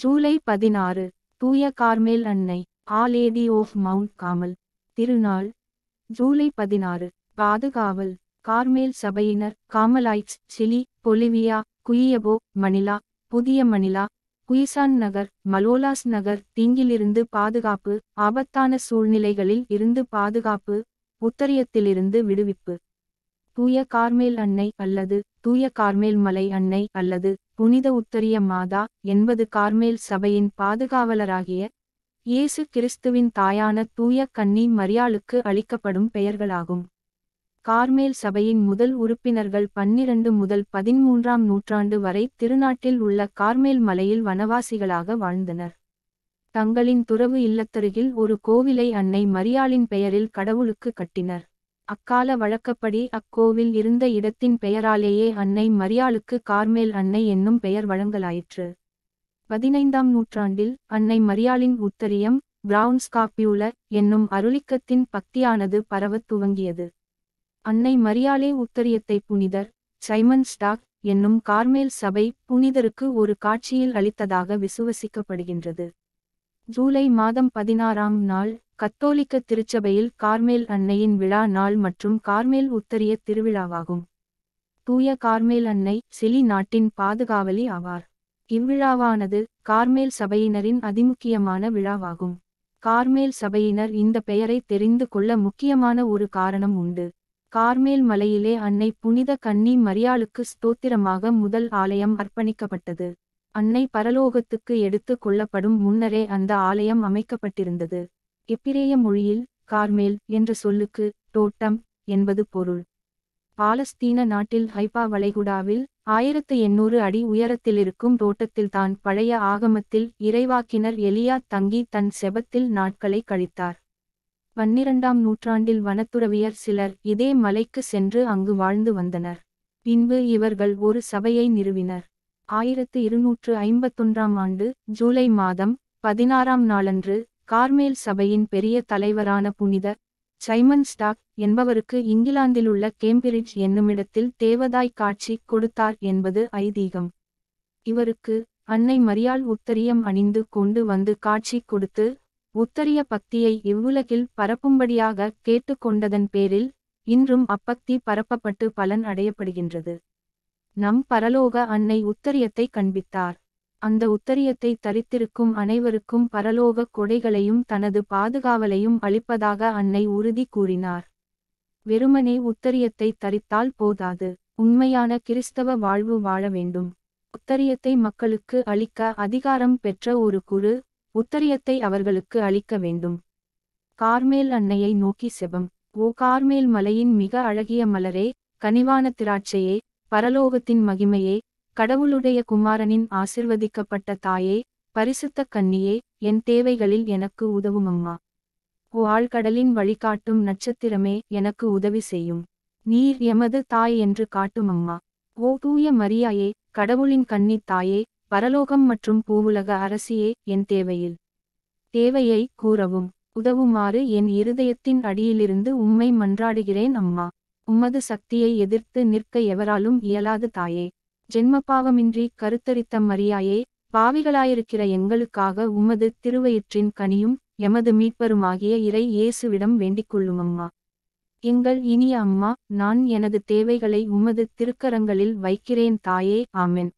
ஜூலை பதினாறு தூய கார்மேல் அன்னை our lady of mount Carmel திருநாள் ஜூலை பதினாறு பாதுகாவல் கார்மேல் சபையினர் Carmelites Chile Bolivia Quiapo Manila புதிய மணிலா குயிசான் நகர் மலோலாஸ் நகர் தீங்கிலிருந்து பாதுகாப்பு ஆபத்தான சூழ்நிலைகளில் இருந்து பாதுகாப்பு உத்தரியத்திலிருந்து விடுவிப்பு தூய கார்மேல் அன்னை அல்லது தூய கார்மேல் மலை அன்னை அல்லது புனித உத்தரிய மாதா என்பது கார்மேல் சபையின் பாதுகாவலராகிய இயேசு கிறிஸ்துவின் தாயான தூய கன்னி மரியாளுக்கு அளிக்கப்படும் பெயர்களாகும் கார்மேல் சபையின் முதல் உறுப்பினர்கள் பன்னிரண்டு முதல் பதிமூன்றாம் நூற்றாண்டு வரை திருநாட்டில் உள்ள கார்மேல் மலையில் வனவாசிகளாக வாழ்ந்தனர் தங்களின் துறவு இல்லத்தருகில் ஒரு கோவிலை அன்னை மரியாளின் பெயரில் கடவுளுக்கு கட்டினர் அக்கால வழக்கப்படி அக்கோவில் இருந்த இடத்தின் பெயராலேயே அன்னை மரியாளுக்கு கார்மேல் அன்னை என்னும் பெயர் வழங்கலாயிற்று பதினைந்தாம் நூற்றாண்டில் அன்னை மரியாளின் உத்தரியம் பிரவுன் ஸ்காப்பியூல என்னும் அருளிக்கத்தின் பக்தியானது பரவத் துவங்கியது அன்னை மரியாளே உத்தரியத்தை புனிதர் சைமன் ஸ்டாக் என்னும் கார்மேல் சபை புனிதருக்கு ஒரு காட்சியில் அளித்ததாக விசுவசிக்கப்படுகின்றது ஜூலை மாதம் பதினாறாம் நாள் கத்தோலிக்க திருச்சபையில் கார்மேல் அன்னையின் விழா நாள் மற்றும் கார்மேல் உத்தரிய திருவிழாவாகும் தூய கார்மேல் அன்னை சிலி நாட்டின் பாதுகாவலி ஆவார் இவ்விழாவானது கார்மேல் சபையினரின் அதிமுக்கியமான விழாவாகும் கார்மேல் சபையினர் இந்த பெயரை தெரிந்து கொள்ள முக்கியமான ஒரு காரணம் உண்டு கார்மேல் மலையிலே அன்னை புனித கன்னி மரியாளுக்கு ஸ்தோத்திரமாக முதல் ஆலயம் அர்ப்பணிக்கப்பட்டது அன்னை பரலோகத்துக்கு எடுத்து கொள்ளப்படும் முன்னரே அந்த ஆலயம் அமைக்கப்பட்டிருந்தது எப்பிரேய மொழியில் கார்மேல் என்ற சொல்லுக்கு தோட்டம் என்பது பொருள் பாலஸ்தீன நாட்டில் ஹைபா வளைகுடாவில் ஆயிரத்து எண்ணூறு அடி உயரத்திலிருக்கும் தோட்டத்தில்தான் பழைய ஆகமத்தில் இறைவாக்கினர் எலியா தங்கி தன் செபத்தில் நாட்களை கழித்தார் பன்னிரண்டாம் நூற்றாண்டில் வனத்துறவியர் சிலர் இதே மலைக்கு சென்று அங்கு வாழ்ந்து வந்தனர் பின்பு இவர்கள் ஒரு சபையை நிறுவினர் ஆயிரத்து இருநூற்று ஐம்பத்தொன்றாம் ஆண்டு ஜூலை மாதம் பதினாறாம் நாளன்று கார்மேல் சபையின் பெரிய தலைவரான புனித சைமன் ஸ்டாக் என்பவருக்கு இங்கிலாந்திலுள்ள கேம்பிரிட்ஜ் என்னுமிடத்தில் தேவதாய் காட்சி கொடுத்தார் என்பது ஐதீகம் இவருக்கு அன்னை மரியாள் உத்தரியம் அணிந்து கொண்டு வந்து காட்சி கொடுத்து உத்தரிய பக்தியை இவ்வுலகில் பரப்பும்படியாக கேட்டுக்கொண்டதன் பேரில் இன்றும் அப்பக்தி பரப்பப்பட்டு பலன் அடையப்படுகின்றது நம் பரலோக அன்னை உத்தரியத்தை கண்பித்தார் அந்த உத்தரியத்தை தரித்திருக்கும் அனைவருக்கும் பரலோக கொடைகளையும் தனது பாதுகாவலையும் அளிப்பதாக அன்னை உறுதி கூறினார் வெறுமனே உத்தரியத்தை தரித்தால் போதாது உண்மையான கிறிஸ்தவ வாழ்வு வாழ வேண்டும் உத்தரியத்தை மக்களுக்கு அளிக்க அதிகாரம் பெற்ற ஒரு குழு உத்தரியத்தை அவர்களுக்கு அளிக்க வேண்டும் கார்மேல் அன்னையை நோக்கி செபம் ஓ கார்மேல் மலையின் மிக அழகிய மலரே கனிவான திராட்சையே பரலோகத்தின் மகிமையே கடவுளுடைய குமாரனின் ஆசிர்வதிக்கப்பட்ட தாயே பரிசுத்த கன்னியே என் தேவைகளில் எனக்கு உதவும் அம்மா ஓ ஆழ்கடலின் வழிகாட்டும் நட்சத்திரமே எனக்கு உதவி செய்யும் நீர் எமது தாய் என்று காட்டும் அம்மா ஓ தூய மரியாயே கடவுளின் கண்ணி தாயே பரலோகம் மற்றும் பூவுலக அரசியே என் தேவையில் தேவையை கூறவும் உதவுமாறு என் இருதயத்தின் அடியிலிருந்து உம்மை மன்றாடுகிறேன் அம்மா உம்மது சக்தியை எதிர்த்து நிற்க எவராலும் இயலாது தாயே ஜென்மபாவமின்றி கருத்தரித்த மரியாயே பாவிகளாயிருக்கிற எங்களுக்காக உமது திருவயிற்றின் கனியும் எமது மீட்பருமாகிய இறை இயேசுவிடம் வேண்டிக் கொள்ளும் அம்மா எங்கள் இனிய அம்மா நான் எனது தேவைகளை உமது திருக்கரங்களில் வைக்கிறேன் தாயே ஆமென்